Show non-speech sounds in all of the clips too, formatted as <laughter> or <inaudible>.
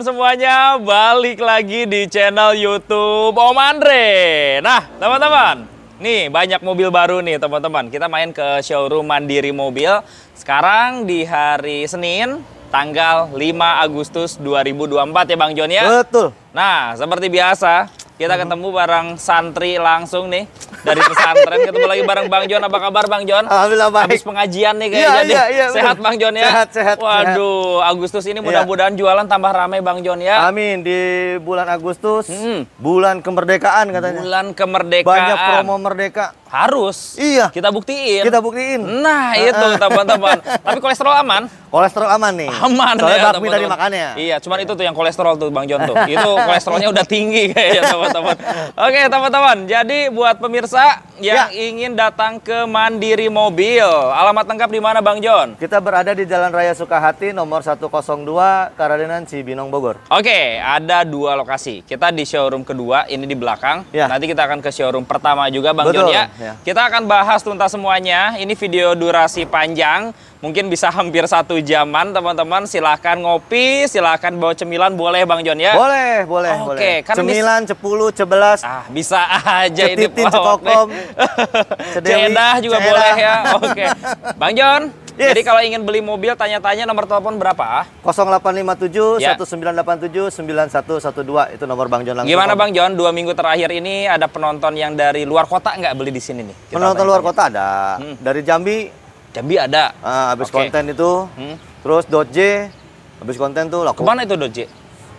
teman-teman semuanya, balik lagi di channel YouTube Om Andre. Nah, teman-teman, nih banyak mobil baru nih teman-teman. Kita main ke showroom Mandiri Mobil. Sekarang di hari Senin, tanggal 5 Agustus 2024 ya Bang Jon ya? Betul. Nah, seperti biasa, kita mhm. ketemu bareng santri langsung nih dari pesantren. ketemu lagi bareng Bang Jon. Apa kabar Bang Jon? Alhamdulillah baik. Habis pengajian nih kayaknya. Ya, ya, ya, sehat bener. Bang Jon ya? Sehat, sehat. Waduh, sehat. Agustus ini iya. mudah-mudahan ya. jualan tambah ramai Bang Jon ya. Amin. Di bulan Agustus, hmm. bulan kemerdekaan katanya. Bulan kemerdekaan. Banyak promo merdeka. Harus. Iya. Kita buktiin. Kita buktiin. Nah, itu teman-teman. Tapi kolesterol aman? Kolesterol aman nih. Aman Soalnya ya, bakmi tadi makannya. Iya, cuman itu tuh yang kolesterol tuh Bang John tuh. Itu <laughs> kolesterolnya udah tinggi kayaknya teman-teman. Oke, teman-teman. Jadi buat pemirsa yang ya. ingin datang ke Mandiri Mobil, alamat lengkap di mana Bang John? Kita berada di Jalan Raya Sukahati nomor 102 Karadenan Cibinong Bogor. Oke, ada dua lokasi. Kita di showroom kedua, ini di belakang. Ya. Nanti kita akan ke showroom pertama juga Bang Betul. John ya. Ya. Kita akan bahas tuntas semuanya. Ini video durasi panjang, mungkin bisa hampir satu jaman, teman-teman. Silahkan ngopi, silahkan bawa cemilan, boleh Bang Jon ya? Boleh, boleh, oh, boleh. okay. cemilan, sepuluh, sebelas. cebelas. Ah, bisa aja Cetitin, ini. Cekokom, <laughs> juga cedah. boleh ya. Oke. Okay. Bang Jon. <laughs> Yes. Jadi kalau ingin beli mobil tanya-tanya nomor telepon berapa? 0857 ya. 1987 9112 itu nomor Bang John langsung. Gimana Bang John? Dua minggu terakhir ini ada penonton yang dari luar kota nggak beli di sini nih? Kita penonton luar kota ada. Hmm. Dari Jambi. Jambi ada. Nah, habis okay. konten itu. Hmm. Terus Doje. Habis konten tuh laku. Kemana itu Doje?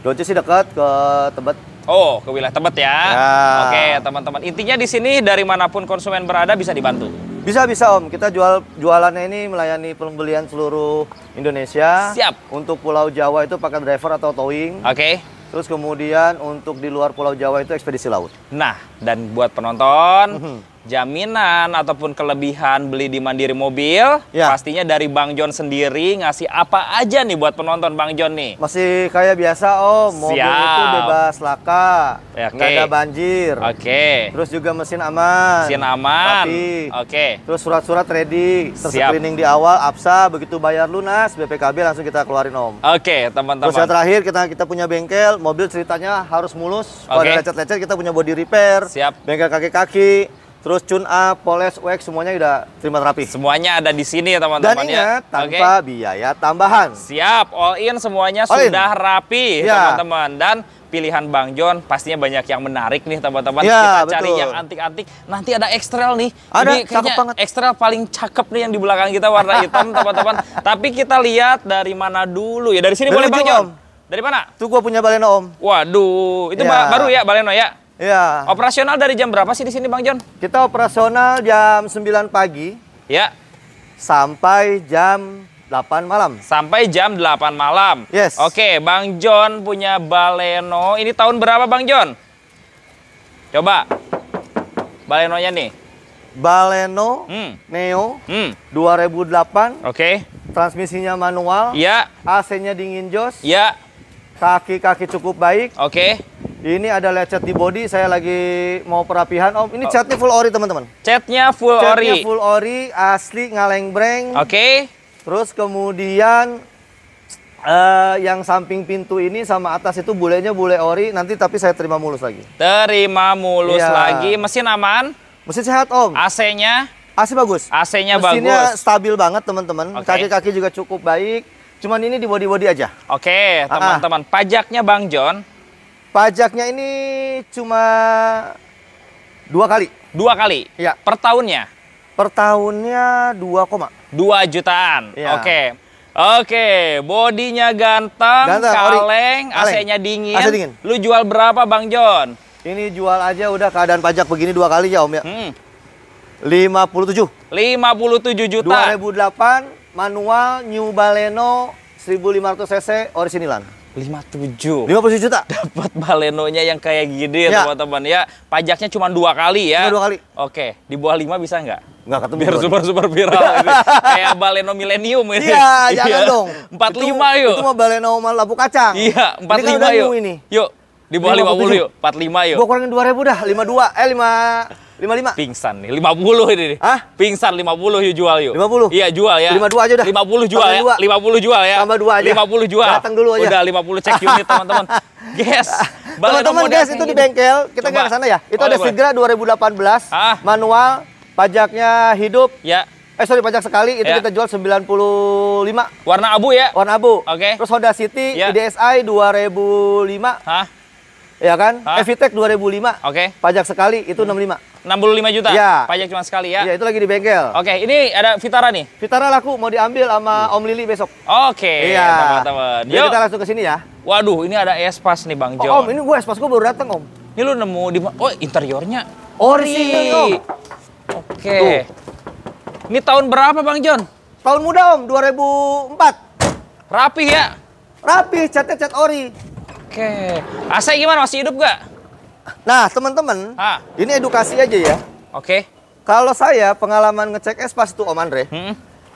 Doje sih dekat ke Tebet. Oh, ke wilayah Tebet ya. ya. Oke, okay, teman-teman. Intinya di sini dari manapun konsumen berada bisa dibantu. Bisa bisa Om, kita jual jualannya ini melayani pembelian seluruh Indonesia. Siap. Untuk Pulau Jawa itu pakai driver atau towing. Oke. Okay. Terus kemudian untuk di luar Pulau Jawa itu ekspedisi laut. Nah, dan buat penonton, mm -hmm jaminan ataupun kelebihan beli di Mandiri Mobil ya. pastinya dari Bang John sendiri ngasih apa aja nih buat penonton Bang John nih masih kayak biasa om mobil Siap. itu bebas laka ya, okay. nggak ada banjir oke okay. terus juga mesin aman mesin aman oke okay. terus surat-surat ready terus screening di awal APSA begitu bayar lunas BPKB langsung kita keluarin om oke okay, teman-teman terus yang terakhir kita kita punya bengkel mobil ceritanya harus mulus okay. kalau ada lecet-lecet kita punya body repair Siap. bengkel kaki-kaki Terus cun A, poles, wax semuanya udah terima terapi. Semuanya ada di sini ya teman-teman Dan ya. ingat tanpa okay. biaya tambahan. Siap, all in semuanya all sudah in. rapi ya. teman-teman. Dan pilihan Bang John pastinya banyak yang menarik nih teman-teman. Ya, kita cari yang antik-antik. Nanti ada ekstrel nih. Ada, Ini cakep banget. Ekstrel paling cakep nih yang di belakang kita warna hitam <laughs> teman-teman. Tapi kita lihat dari mana dulu ya. Dari sini dari boleh Bang John? Dari mana? Itu gua punya Baleno Om. Waduh, itu ya. baru ya Baleno ya? Iya. Operasional dari jam berapa sih di sini Bang John? Kita operasional jam 9 pagi. Ya. Sampai jam 8 malam. Sampai jam 8 malam. Yes. Oke, Bang John punya Baleno. Ini tahun berapa Bang John? Coba. Balenonya nih. Baleno hmm. Neo hmm. 2008. Oke. Okay. Transmisinya manual. Iya. AC-nya dingin jos. Iya. Kaki-kaki cukup baik. Oke. Okay ini ada lecet di body, saya lagi mau perapihan. Om, ini oh. catnya full ori teman-teman. Catnya full catnya ori. Catnya full ori, asli ngaleng breng. Oke. Okay. Terus kemudian uh, yang samping pintu ini sama atas itu bulenya bule ori. Nanti tapi saya terima mulus lagi. Terima mulus ya. lagi. Mesin aman? Mesin sehat om. AC-nya? AC bagus. AC-nya bagus. Mesinnya stabil banget teman-teman. Okay. Kaki-kaki juga cukup baik. Cuman ini di body-body aja. Oke, okay, teman-teman. Pajaknya Bang John Pajaknya ini cuma dua kali. Dua kali. Ya. Per tahunnya? Per tahunnya 2, 2 jutaan. Ya. Oke. Okay. Oke, okay. bodinya ganteng, ganteng kaleng, AC-nya dingin. AC dingin. Lu jual berapa Bang John? Ini jual aja udah keadaan pajak begini dua kali ya Om ya. Hmm. 57. 57 juta. 2008 manual New Baleno 1500 cc orisinilan. 57. 57 juta? Dapat balenonya yang kayak gini ya, ya teman-teman ya. Pajaknya cuma dua kali ya. Cuma dua kali. Oke, di bawah 5 bisa nggak? Nggak ketemu. Biar super-super viral. <laughs> ini. Kayak baleno milenium ini. Iya, jangan ya. dong. 45 itu, yuk. Itu mah baleno sama labu kacang. Iya, 45 ini kan yuk. Ini. Yuk, di bawah 50 yuk. 45 yuk. Gua kurangin 2000 dah, 52. Eh, 5 lima 55. Pingsan nih. lima puluh ini nih. Hah? Pingsan puluh yuk jual yuk. lima puluh Iya, jual ya. lima dua aja udah. puluh jual Tambah ya. 2. 50 jual ya. Tambah dua aja. puluh jual. Datang dulu aja. Udah puluh cek unit <laughs> teman-teman. Guys. Teman-teman guys itu di bengkel. Kita ke sana ya. Itu oh, boleh, ada Sigra 2018 ah. manual pajaknya hidup. Ya. Eh sorry pajak sekali itu ya. kita jual 95. Warna abu ya? Warna abu. Oke. Okay. Terus Honda City ya. IDSI 2005. Hah? Ya kan? dua Evitek 2005. Oke. Okay. Pajak sekali itu hmm. enam 65. 65 juta? Ya. Pajak cuma sekali ya? Iya, itu lagi di bengkel. Oke, ini ada Vitara nih? Vitara laku, mau diambil sama Om Lili besok. Oke, iya. teman-teman. Yuk. kita langsung ke sini ya. Waduh, ini ada Espas nih Bang John. Oh, om, ini gue Espas, gue baru dateng Om. Ini lu nemu di... Oh, interiornya. Oh, ori. Oh, Oke. Okay. Ini tahun berapa Bang John? Tahun muda Om, 2004. rapi ya? Rapih, catnya cat ori. Oke. Asai gimana masih hidup gak? Nah, teman-teman, ini edukasi aja ya. Oke. Kalau saya pengalaman ngecek es pas itu Om Andre, hmm?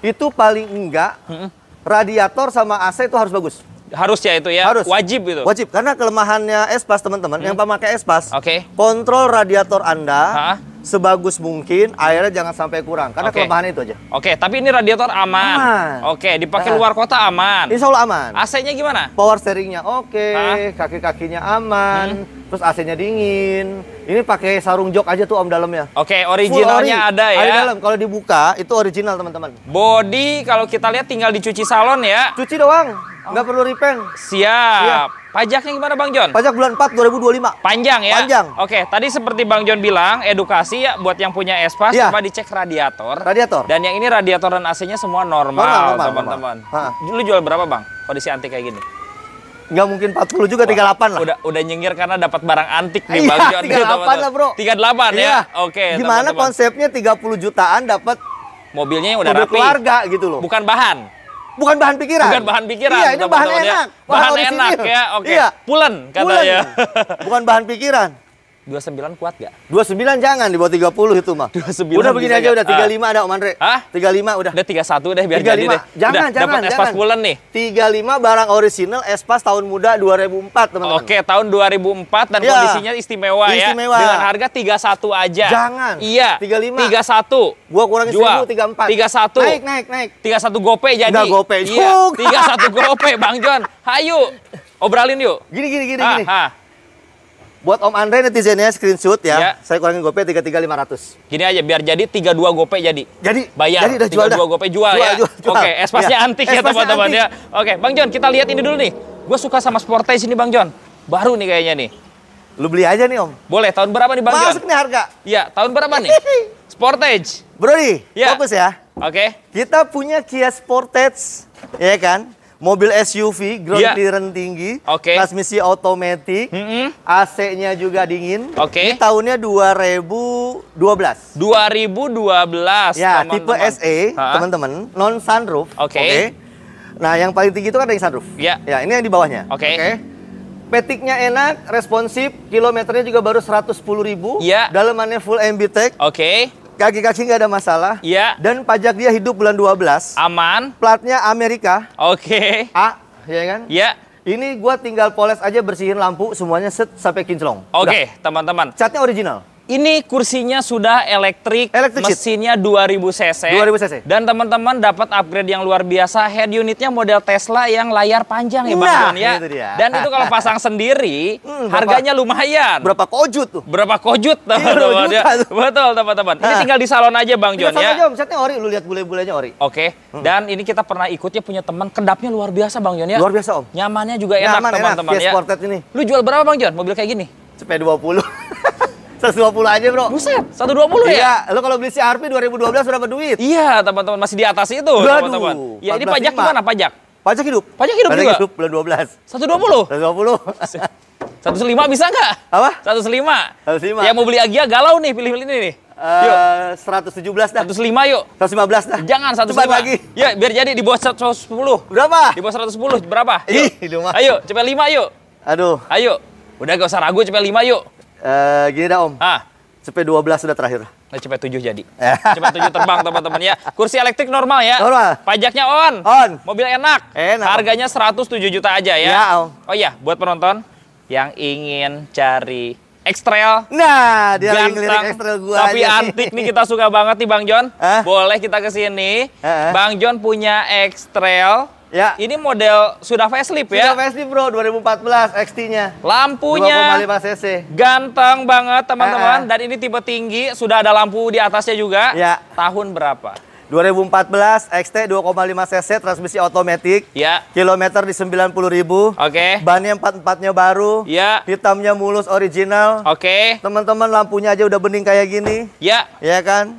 itu paling enggak hmm? radiator sama AC itu harus bagus. Harus ya itu ya. Harus. Wajib itu. Wajib karena kelemahannya Espas teman-teman hmm? yang pemakai Espas. Oke. Okay. Kontrol radiator Anda. Ha? sebagus mungkin airnya jangan sampai kurang karena okay. kelemahan itu aja. Oke, okay, tapi ini radiator aman. aman. Oke, okay, dipakai nah. luar kota aman. Insya Allah aman. AC-nya gimana? Power steeringnya oke, okay. kaki-kakinya aman, hmm. terus AC-nya dingin. Ini pakai sarung jok aja tuh om dalamnya. Oke, okay, originalnya ori. ada ya. Ada dalam. Kalau dibuka itu original teman-teman. Body kalau kita lihat tinggal dicuci salon ya. Cuci doang. Nggak perlu ripeng Siap. Siap. Pajaknya gimana Bang John? Pajak bulan 4 2025. Panjang ya? Panjang. Oke, tadi seperti Bang John bilang, edukasi ya buat yang punya Espas ya. coba dicek radiator. Radiator. Dan yang ini radiator dan AC-nya semua normal, teman-teman. Lu jual berapa Bang? Kondisi antik kayak gini? Enggak mungkin 40 juga, Wah, 38 lah. Udah, udah nyengir karena dapat barang antik nih iya, Bang John. 38 <laughs> lah bro. 38 delapan ya? Iya. Oke. Gimana teman -teman. konsepnya 30 jutaan dapat mobilnya yang udah Mobil rapi. keluarga gitu loh. Bukan bahan bukan bahan pikiran. Bukan bahan pikiran. Iya, ini bahan enak. Bahan, bahan enak ya. Oke. Okay. Iya. Pulen katanya. Pulen. Bukan bahan pikiran. 29 kuat gak? 29 jangan di bawah 30 itu mah. 29 udah begini aja gak? udah 35 uh. ada Om Andre. Hah? 35 udah. Udah 31 deh biar 35. jadi deh. Jangan udah, jangan dapat jangan. bulan nih. 35 barang orisinal Espas tahun muda 2004 teman-teman. Oke, tahun 2004 dan ya. kondisinya istimewa, ya. Istimewa. Dengan harga 31 aja. Jangan. Iya. 35. 31. Gua kurangin 1000 34. 31. Naik naik naik. 31 gope jadi. Enggak gope juga. Iya. 31 gope Bang John. Hayu. Obralin yuk. Gini gini gini ah, gini. Ah. Buat Om Andre netizennya screenshot ya. ya. Saya kurangin lima 33500. Gini aja biar jadi 32 gopay jadi. Jadi bayar. Jadi udah jual 32 GoPay jual, jual ya. Jual, jual. Oke, espasnya ya. antik ya teman-teman ya. Oke, Bang John kita lihat ini dulu nih. Gue suka sama Sportage ini Bang John. Baru nih kayaknya nih. Lu beli aja nih Om. Boleh, tahun berapa nih Bang Masuk John? Masuk nih harga. Iya, tahun berapa nih? Sportage. Brody, ya. fokus ya. Oke. Okay. Kita punya Kia Sportage, Iya kan? mobil SUV, ground yeah. clearance tinggi, okay. transmisi otomatis, mm -hmm. AC-nya juga dingin. Oke. Okay. Ini tahunnya 2012. 2012. Ya, teman -teman. tipe SE, teman-teman, non sunroof. Oke. Okay. Okay. Nah, yang paling tinggi itu kan yang sunroof. Ya. Yeah. Ya, ini yang di bawahnya. Oke. Okay. Okay. Petiknya enak, responsif, kilometernya juga baru 110 ribu. Yeah. Dalamannya full MB Tech. Oke. Okay Kaki-kaki nggak ada masalah. Iya. Dan pajak dia hidup bulan 12. Aman. Platnya Amerika. Oke. Okay. A, ya kan? Iya. Ini gua tinggal poles aja bersihin lampu semuanya set sampai kinclong. Oke, okay, teman-teman. Catnya original. Ini kursinya sudah elektrik, elektrik mesinnya 2000 cc. 2000 cc. Dan teman-teman dapat upgrade yang luar biasa, head unitnya model Tesla yang layar panjang ya Bang nah, Don ya. Itu dia. Dan itu kalau pasang sendiri <laughs> hmm, harganya lumayan. Berapa kojut tuh? Berapa kojut teman-teman ya. Betul teman-teman. Ini nah. tinggal di salon aja Bang Jon ya. Aja, omsetnya ori lu lihat bule-bulenya ori. Oke. Okay. Hmm. Dan ini kita pernah ikutnya punya teman kedapnya luar biasa Bang Jon ya. Luar biasa Om. Nyamannya juga enak teman-teman ya. Nyaman ini. Lu jual berapa Bang Jon? mobil kayak gini? Sepeda 20. <laughs> 120 aja bro. Buset, 120 iya, ya? Iya, lo kalau beli CRP 2012 berapa duit? Iya, teman-teman masih di atas itu teman-teman. Ya ini pajak 5. gimana pajak? Pajak hidup. Pajak hidup pajak juga? hidup bulan 12. 120? 120. 105 bisa nggak? Apa? 105. 105. Yang mau beli Agia galau nih pilih ini nih. Eh, uh, 117 dah. 105 yuk. 115 dah. Jangan 105. Cepat lagi. Ya, biar jadi di bawah 110. Berapa? Di bawah 110 berapa? Ih, Ayo, cepet 5 yuk. Aduh. Ayo. Udah gak usah ragu cepet 5 yuk. Uh, gini dah Om. Ah. CP12 sudah terakhir. Nah, CP7 jadi. CP7 ya. terbang teman-teman ya. Kursi elektrik normal ya. Normal. Pajaknya on. On. Mobil enak. Enak. Harganya 107 juta aja ya. Ya Om. Oh iya, buat penonton yang ingin cari X-Trail. Nah, dia ganteng, lagi x gua Tapi aja. antik nih kita suka banget nih Bang John. Eh? Boleh kita ke sini. Eh, eh. Bang John punya X-Trail Ya. Ini model sudah facelift ya? Sudah facelift bro, 2014 XT-nya. Lampunya. 2,5 cc. Ganteng banget teman-teman. Ah, ah. Dan ini tipe tinggi, sudah ada lampu di atasnya juga. Ya. Tahun berapa? 2014 XT 2,5 cc transmisi otomatis. Ya. Kilometer di 90 ribu. Oke. Okay. Bannya empat empatnya baru. Ya. Hitamnya mulus original. Oke. Okay. Teman-teman lampunya aja udah bening kayak gini. Ya. Ya kan.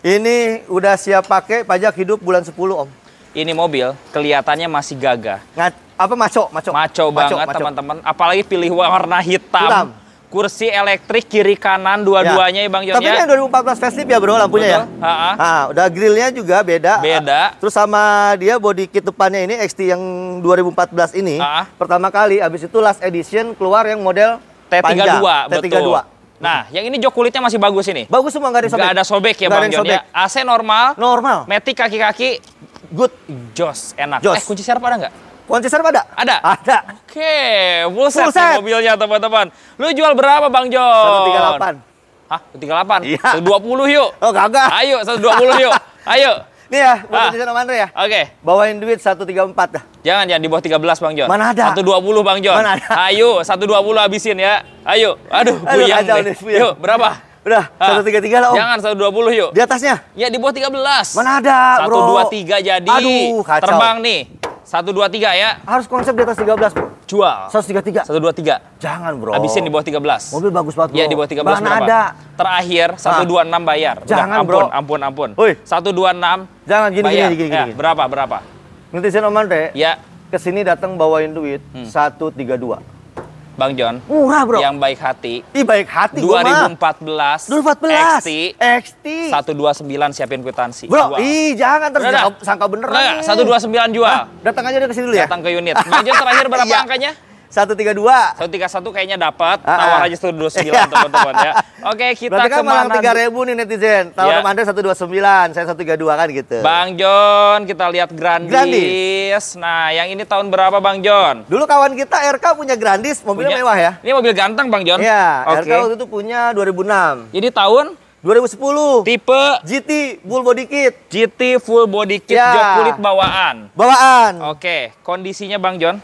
Ini udah siap pakai pajak hidup bulan 10 om ini mobil kelihatannya masih gagah. Ngat, apa maco, maco. Maco, banget teman-teman, apalagi pilih warna hitam. hitam. Kursi elektrik kiri kanan dua-duanya ya. ya Bang Jon Tapi ini yang 2014 facelift ya Bro lampunya ya? Betul. ya. Ha -ha. Nah, ha, udah grillnya juga beda. Beda. Terus sama dia body kit depannya ini XT yang 2014 ini. Ha -ha. Pertama kali habis itu last edition keluar yang model T32 panjang. T32. Betul. Nah, yang ini jok kulitnya masih bagus ini. Bagus semua, nggak ada sobek. Nggak ada sobek ya, Bang Jon. Ya. AC normal. Normal. Metik kaki-kaki. Good. joss, enak. Joss, Eh, kunci serap ada nggak? Kunci serap ada? Ada? Ada. Oke, full set, full set. mobilnya teman-teman. Lu jual berapa Bang Jon? 138. Hah? 138? Iya. 120 yuk. Oh, kagak. Ayo, 120 yuk. <laughs> Ayo. Nih ya, buat ah. sama Andre ya. Oke. Okay. Bawain duit 134 dah. Jangan ya di bawah 13 Bang Jon. Mana ada? 120 Bang Jon. Mana ada? Ayo, 120 habisin ya. Ayo. Aduh, Aduh buyang Aduh, nih. Buyang. Yuk, berapa? Udah, ah. satu 133 lah om. Jangan 120 yuk. Di atasnya? Ya di bawah 13. Mana ada bro? 123 jadi. Aduh kacau. Terbang nih. 123 ya. Harus konsep di atas 13, bro. Jual. 133. 123. Jangan, Bro. Habisin di bawah 13. Mobil bagus banget, iya, Bro. Iya, di bawah 13 Bahan berapa? ada. Terakhir 126 ah. bayar. Udah, Jangan, ampun, Bro. Ampun, ampun, ampun. Oi. 126. Jangan gini bayar. gini gini gini. Ya, gini. berapa? Berapa? deh. Iya. Ke sini datang bawain duit hmm. 132. Bang John. Murah, Bro. Yang baik hati. Ih, baik hati 2014. 2014. XT. XT. 129 siapin kuitansi. Bro, jual. ih jangan terus sangka beneran. Enggak, 129 jual. Hah? Datang aja deh ke sini dulu ya. Datang ke unit. Bang John terakhir berapa iya. angkanya? satu satu tiga dua tiga satu kayaknya dapat. Ah, ah. Tawar aja sembilan <laughs> iya. teman-teman ya. Oke, kita ke tiga malang 3000 nih netizen. Tawaran ya. Anda sembilan saya satu tiga dua kan gitu. Bang John, kita lihat Grandis. Grandis. Nah, yang ini tahun berapa Bang John? Dulu kawan kita RK punya Grandis, mobilnya mewah ya. Ini mobil ganteng Bang John. Iya, okay. RK waktu itu punya dua ribu enam Jadi tahun 2010. Tipe GT full body kit. GT full body kit ya. jok kulit bawaan. Bawaan. Oke, kondisinya Bang John?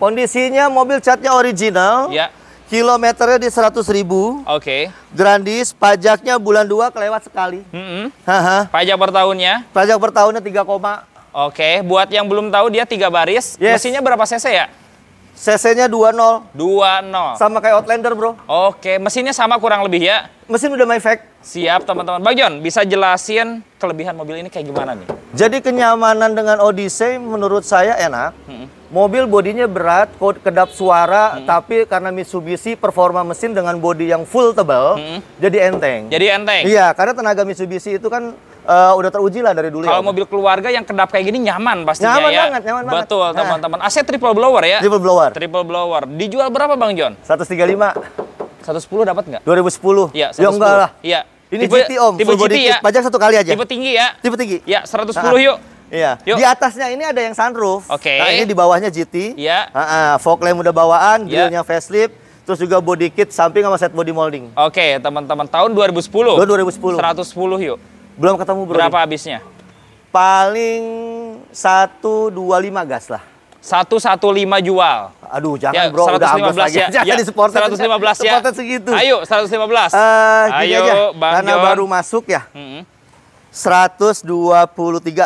Kondisinya mobil catnya original. Ya. Kilometernya di 100 ribu. Oke. Okay. Grandis, pajaknya bulan 2 kelewat sekali. Mm -hmm. Pajak per tahunnya? Pajak per tahunnya 3 koma. Oke, okay. buat yang belum tahu dia 3 baris. Yes. Mesinnya berapa cc ya? CC-nya 20. 20. Sama kayak Outlander, Bro. Oke, mesinnya sama kurang lebih ya. Mesin udah Maybach. Siap, teman-teman. Bang John, bisa jelasin kelebihan mobil ini kayak gimana nih? Jadi kenyamanan dengan Odyssey menurut saya enak. Hmm mobil bodinya berat, kedap suara, hmm. tapi karena Mitsubishi performa mesin dengan bodi yang full tebal, hmm. jadi enteng. Jadi enteng. Iya, karena tenaga Mitsubishi itu kan uh, udah teruji lah dari dulu. Kalau ya, mobil keluarga yang kedap kayak gini nyaman pastinya nyaman ya. Banget, nyaman banget. Betul, nah. teman-teman. Nah. AC triple blower ya? Triple blower. Triple blower. Dijual berapa Bang John? 135. 110 dapat nggak? 2010. Iya, 110. Ya enggak lah. Iya. Ini tipe, GT Om, tipe GT ya. Pajak satu kali aja. Tipe tinggi ya. Tipe tinggi. Ya, 110 nah. yuk. Iya. Yuk. Di atasnya ini ada yang sunroof. Oke. Okay. Nah, ini di bawahnya GT. Iya. Uh -uh, fog lamp udah bawaan, yeah. grillnya facelift, terus juga body kit samping sama set body molding. Oke, okay, teman-teman. Tahun 2010. Tahun 2010. 110 yuk. Belum ketemu bro. Berapa habisnya? Paling 125 gas lah. 115 jual. Aduh, jangan ya, bro, 115 udah ambles ya, lagi. <laughs> Jangan ya, di supporter. 115 ya. Supporter segitu. Ayo, 115. Uh, eh, Ayo, aja, Bang Karena John. baru masuk ya. Mm -hmm 123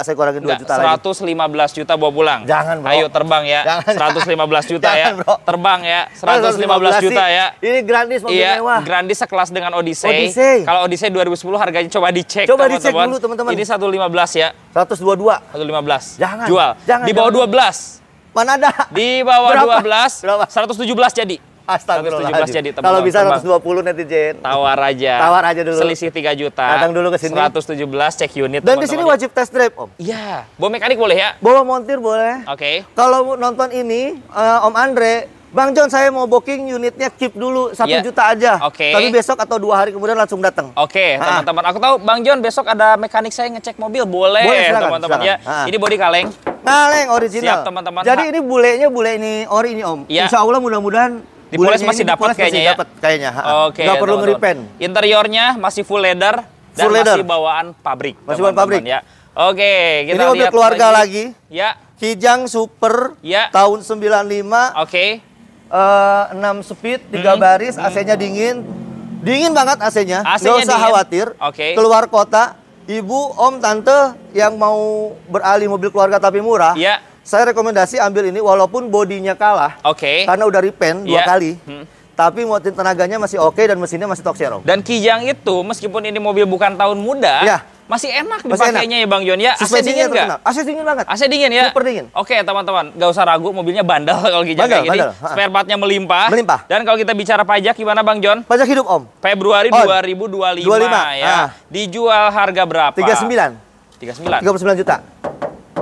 saya kurangin Enggak, 2 juta 115 lagi. juta bawa pulang. Jangan, Bro. Ayo terbang ya. Jangan, 115 juta ya. jangan, ya. Bro. Terbang ya. 115, juta ya. Ini Grandis mobil iya, mewah. Grandis sekelas dengan Odyssey. Odyssey. Kalau Odyssey 2010 harganya coba dicek Coba teman -teman. dicek dulu teman-teman. Ini 115 ya. 122. 115. Jangan. Jual. Jangan, Di bawah jangan. 12. Mana ada? Di bawah Berapa? 12. Berapa? 117 jadi. Astagfirullahaladzim. Kalau bisa 120 netizen. Tawar aja. Tawar aja dulu. Selisih 3 juta. Datang dulu ke sini. 117 cek unit. Dan di sini ya. wajib test drive, Om. Iya. Bawa mekanik boleh ya? Bawa montir boleh. Oke. Okay. Kalau nonton ini, uh, Om Andre, Bang John, saya mau booking unitnya keep dulu 1 yeah. juta aja. Oke. Okay. Tapi besok atau dua hari kemudian langsung datang. Oke, okay, ah. teman-teman. Aku tahu Bang John besok ada mekanik saya ngecek mobil. Boleh, Boleh teman-teman ya. Ha. Ah. Ini body kaleng. Kaleng original. Siap, teman-teman. Jadi ha. Ah. ini bulenya bule ini ori ini Om. Yeah. Insya Allah mudah-mudahan Dipoles masih dapat kayaknya masih ya. Dapat kayaknya. Oke. Okay, perlu ngeripen. Interiornya masih full leather dan full leather. masih bawaan pabrik. Masih bawaan pabrik. Ya. Oke, okay, kita Ini mobil keluarga lagi. lagi. Ya. Kijang Super ya. tahun 95. Oke. Okay. Uh, 6 speed, 3 hmm. baris, hmm. AC-nya dingin. Dingin banget AC-nya. AC usah dingin. khawatir. Okay. Keluar kota, ibu, om, tante yang mau beralih mobil keluarga tapi murah. Ya saya rekomendasi ambil ini walaupun bodinya kalah. Oke. Okay. Karena udah repaint yeah. dua iya. kali. Hmm tapi tenaganya masih oke okay dan mesinnya masih toksero. Dan Kijang itu meskipun ini mobil bukan tahun muda, ya. masih enak dipakainya ya Bang Jon ya. AC dingin nggak? AC dingin banget. AC dingin ya. Super dingin. Oke teman-teman, gak usah ragu mobilnya bandel <laughs> kalau Kijang bandel, kayak gini. Bandel. Spare partnya melimpah. Melimpah. Dan kalau kita bicara pajak gimana Bang Jon? Pajak hidup Om. Februari on. 2025, 25 ya. Ah. Dijual harga berapa? 39. 39. 39 juta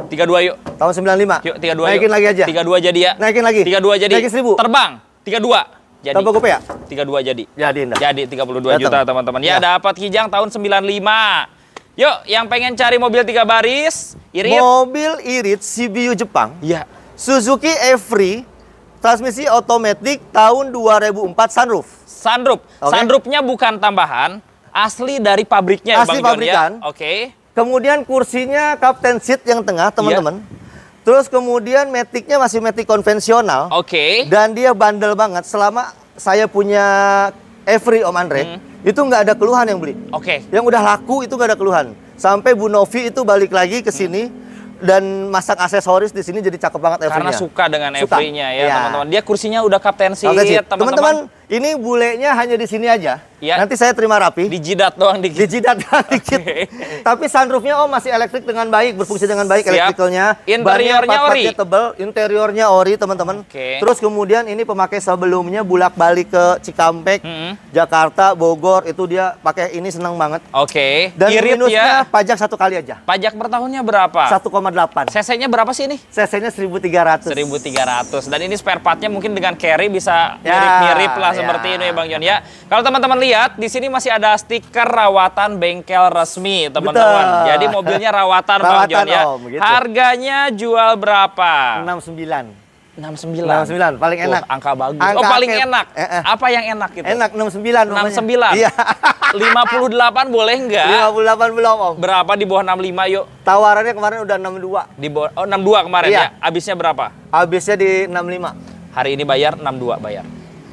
tiga dua yuk. Tahun lima Yuk dua Naikin yuk. lagi aja. tiga dua jadi ya. Naikin lagi. tiga dua jadi. Naikin seribu Terbang. dua jadi. Tambah gope ya? dua jadi. Jadi indah. Jadi puluh dua juta teman-teman. Ya, ya dapat Kijang tahun sembilan lima Yuk, yang pengen cari mobil tiga baris, irit. Mobil irit CBU Jepang. ya Suzuki Every transmisi otomatis tahun 2004 sunroof. Sunroof. Okay. Sunroofnya bukan tambahan, asli dari pabriknya ya, asli Bang ya? pabrikan. ya? Oke. Okay. Kemudian kursinya kapten seat yang tengah, iya. teman-teman. Yeah. Terus kemudian metiknya masih metik konvensional. Oke. Okay. Dan dia bandel banget. Selama saya punya Every Om Andre, mm. itu nggak ada keluhan yang beli. Oke. Okay. Yang udah laku itu nggak ada keluhan. Sampai Bu Novi itu balik lagi ke hmm. sini. mm. dan masak aksesoris di sini jadi cakep banget Every-nya. Karena suka dengan Every-nya ya, iya. teman-teman. Dia kursinya udah kapten seat, teman-teman ini bulenya hanya di sini aja. Ya. Nanti saya terima rapi. Di doang dikit. Di jidat doang <laughs> dikit. Okay. Tapi sunroofnya oh masih elektrik dengan baik, berfungsi dengan baik elektrikalnya. Interiornya ori. tebal, interiornya ori teman-teman. Okay. Terus kemudian ini pemakai sebelumnya bulak balik ke Cikampek, mm -hmm. Jakarta, Bogor itu dia pakai ini senang banget. Oke. Okay. Dan Irit minusnya ya. pajak satu kali aja. Pajak per tahunnya berapa? 1,8. CC-nya berapa sih ini? CC-nya 1.300. 1.300. Dan ini spare partnya mungkin dengan carry bisa ya, mirip-mirip ya, lah seperti iya. ini ya Bang John ya. Kalau teman-teman lihat di sini masih ada stiker rawatan bengkel resmi teman-teman. Jadi mobilnya rawatan, rawatan Bang John ya. Om, gitu. Harganya jual berapa? 69. 69. 69 paling enak. Oh, angka bagus. Angka oh, paling angka, enak. Eh, eh. Apa yang enak gitu? Enak 69 sembilan. 69. Iya. 58 <laughs> boleh enggak? 58 belum, Om. Berapa di bawah 65 yuk? Tawarannya kemarin udah 62. Di bawah oh 62 kemarin iya. ya. Habisnya berapa? Habisnya di 65. Hari ini bayar 62 bayar.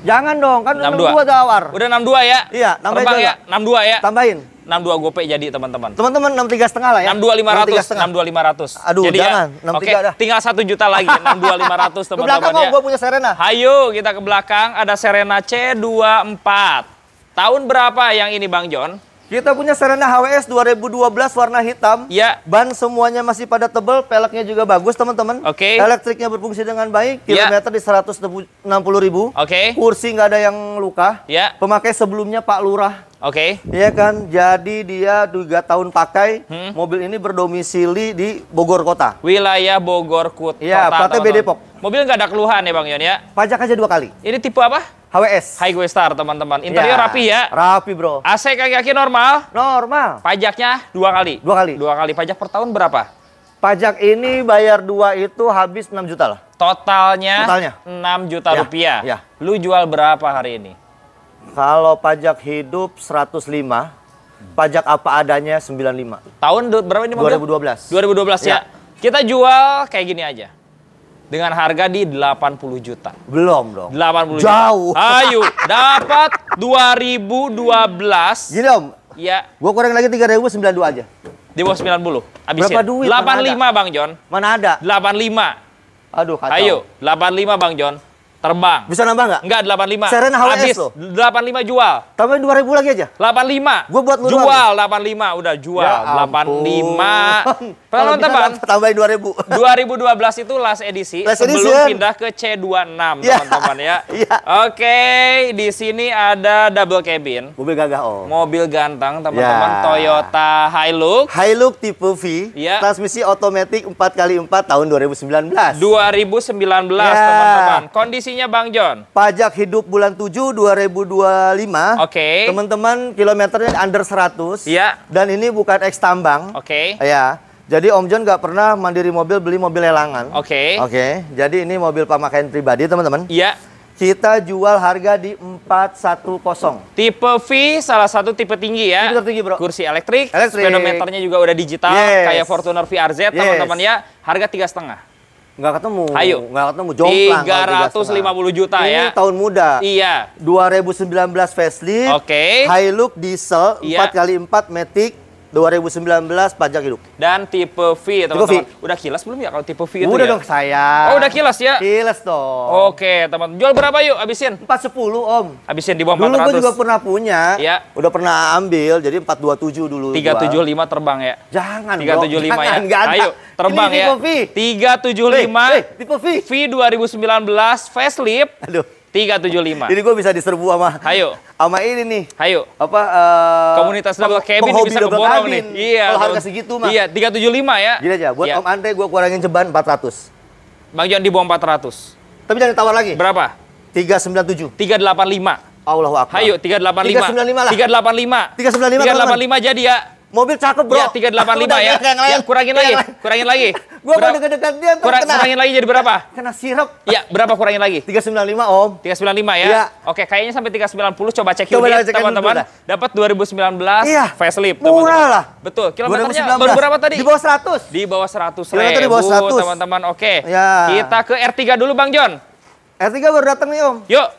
Jangan dong, kan 62, dua tawar. Udah enam dua ya? Iya, tambahin Terbang ya. 62 ya? Tambahin. 62 gope jadi teman-teman. Teman-teman enam tiga setengah lah ya. 62 500, 62 500. Aduh, jadi ya? jangan. Ya, tiga Tinggal satu juta lagi <laughs> enam dua lima ratus teman-teman. Ke belakang ya. gua punya Serena. Hayo kita ke belakang ada Serena c dua empat Tahun berapa yang ini Bang John? Kita punya Serena HWS 2012 warna hitam. Ya. Ban semuanya masih pada tebel, peleknya juga bagus, teman-teman. Oke. Okay. Elektriknya berfungsi dengan baik, ya. kilometer ya. di 160 ribu. Oke. Okay. Kursi nggak ada yang luka. Ya. Pemakai sebelumnya Pak Lurah. Oke. Okay. Iya kan? Jadi dia juga tahun pakai, hmm. mobil ini berdomisili di Bogor Kota. Wilayah Bogor iya, Kota. Iya, platnya BD Pop. Mobil nggak ada keluhan ya Bang Yon ya? Pajak aja dua kali. Ini tipe apa? HWS. Hai Gue Star, teman-teman. Interior ya, rapi ya? Rapi, Bro. AC kaki-kaki normal? Normal. Pajaknya dua kali? Dua kali. Dua kali. Pajak per tahun berapa? Pajak ini bayar dua itu habis 6 juta lah. Totalnya, Totalnya. 6 juta ya, rupiah. Ya. Lu jual berapa hari ini? Kalau pajak hidup 105, pajak apa adanya 95. Tahun berapa ini mobil? 2012. 2012 ya. ya. Kita jual kayak gini aja dengan harga di 80 juta. Belum dong. 80 juta. Jauh. <laughs> Ayo, dapat 2012. Gini om. Iya. Gua kurang lagi 3092 aja. Di bawah 90. Habisin. Berapa duit? 85 Bang John. Mana ada? 85. Aduh kacau. Ayo, 85 Bang John. Terbang. Bisa nambah nggak? Enggak, 85. Seren HWS Habis, loh. 85 jual. Tambahin 2000 lagi aja. 85. Gue buat lu Jual ya? 85, udah jual. Ya 85. <laughs> Kalau teman tambahin 2000. 2012 <laughs> itu last edisi last sebelum edition. pindah ke C26, <laughs> ya. teman-teman ya. ya. Oke, okay, di sini ada double cabin. Mobil gagah oh. Mobil ganteng, teman-teman. Ya. Toyota Hilux. Hilux tipe V. Ya. Transmisi otomatis 4x4 tahun 2019. 2019, ya. teman-teman. Ya. Kondisi isinya Bang John? Pajak hidup bulan 7 2025. Oke. Okay. Teman-teman kilometernya under 100. Iya. Dan ini bukan eks tambang. Oke. Okay. Iya. Jadi Om John nggak pernah mandiri mobil beli mobil lelangan. Oke. Okay. Oke. Okay. Jadi ini mobil pemakaian pribadi teman-teman. Iya. Kita jual harga di 410. Tipe V salah satu tipe tinggi ya. Tipe tertinggi, Bro. Kursi elektrik, elektrik. speedometernya juga udah digital yes. kayak Fortuner VRZ, teman-teman yes. ya. Harga tiga setengah. Nggak ketemu. Ayo. Nggak ketemu. Jomplang. 350 juta ini ya. Ini tahun muda. Iya. 2019 facelift. Oke. Okay. High look diesel. Iya. empat kali empat, matic. 2019 pajak hidup. Dan tipe V, teman-teman. Udah kilas belum ya kalau tipe V itu Udah ya? dong saya. Oh, udah kilas ya? Kilas dong. Oke, teman. Jual berapa yuk abisin? 410, Om. Abisin di bawah dulu 400. Dulu gue juga pernah punya. Ya. Udah pernah ambil, jadi 427 dulu. tiga tujuh lima terbang ya? Jangan, 375 tujuh Jangan, ya. Ayo, terbang Ini ya. tiga tujuh lima ya? ya. Hey, eh, hey, eh, tipe V. V 2019 facelift. Aduh. 375. Jadi gue bisa diserbu sama Hayo. Sama ini nih. Hayo. Apa uh, komunitas double cabin bisa double cabin. nih. Iya. Kalau harga segitu mah. Iya, 375 ya. Gini aja, buat iya. Om Andre gue kurangin ceban 400. Bang John dibuang empat 400. Tapi jangan tawar lagi. Berapa? 397. 385. Allahu akbar. Hayo 385. 395 lah. 385. 395. 385 jadi ya. Mobil cakep bro. Ya 385 ya. Yang lain. ya. Kurangin lagi, kurangin lagi. <laughs> Gua mau deket-deket dia tuh Kurang, Kurangin lagi jadi berapa? Kena sirup. Ya berapa kurangin lagi? 395 om. 395 ya? ya. Oke kayaknya sampai 390 coba cek coba unit teman-teman. Dapat 2019 iya. facelift. Teman -teman. Murah lah. Betul. Kilometernya baru berapa tadi? Di bawah 100. Di bawah 100 ribu di bawah 100. teman-teman. Oke. Ya. Kita ke R3 dulu Bang John. R3 baru datang nih om. Yuk.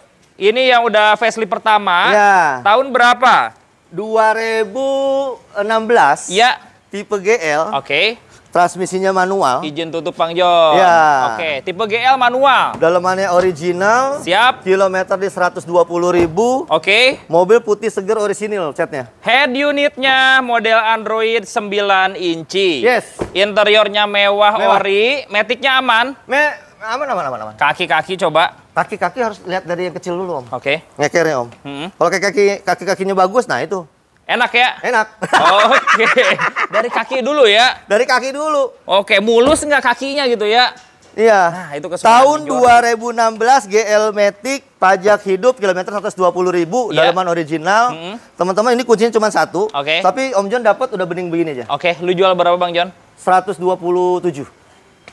Ini yang udah facelift pertama. Ya. Tahun berapa? 2016. Ya. Tipe GL. Oke. Okay. Transmisinya manual. Izin tutup Bang Jo. Ya. Oke, okay. tipe GL manual. Dalamannya original. Siap. Kilometer di 120 ribu. Oke. Okay. Mobil putih seger original catnya. Head unitnya model Android 9 inci. Yes. Interiornya mewah, mewah. ori. Metiknya aman. Me Aman, aman, aman, aman. Kaki-kaki coba. Kaki-kaki harus lihat dari yang kecil dulu, Om. Oke. Okay. ya Om. Hmm. Kalau kaki-kaki kaki-kakinya bagus, nah itu. Enak ya? Enak. Oke. Okay. <laughs> Dari kaki dulu ya? Dari kaki dulu. Oke, okay. mulus nggak kakinya gitu ya? Iya. Nah, itu Tahun 2016 GL Matic pajak hidup kilometer 120 ribu yeah. dalaman original. Mm Teman-teman ini kuncinya cuma satu. Oke. Okay. Tapi Om John dapat udah bening begini aja. Oke, okay. lu jual berapa Bang John? 127.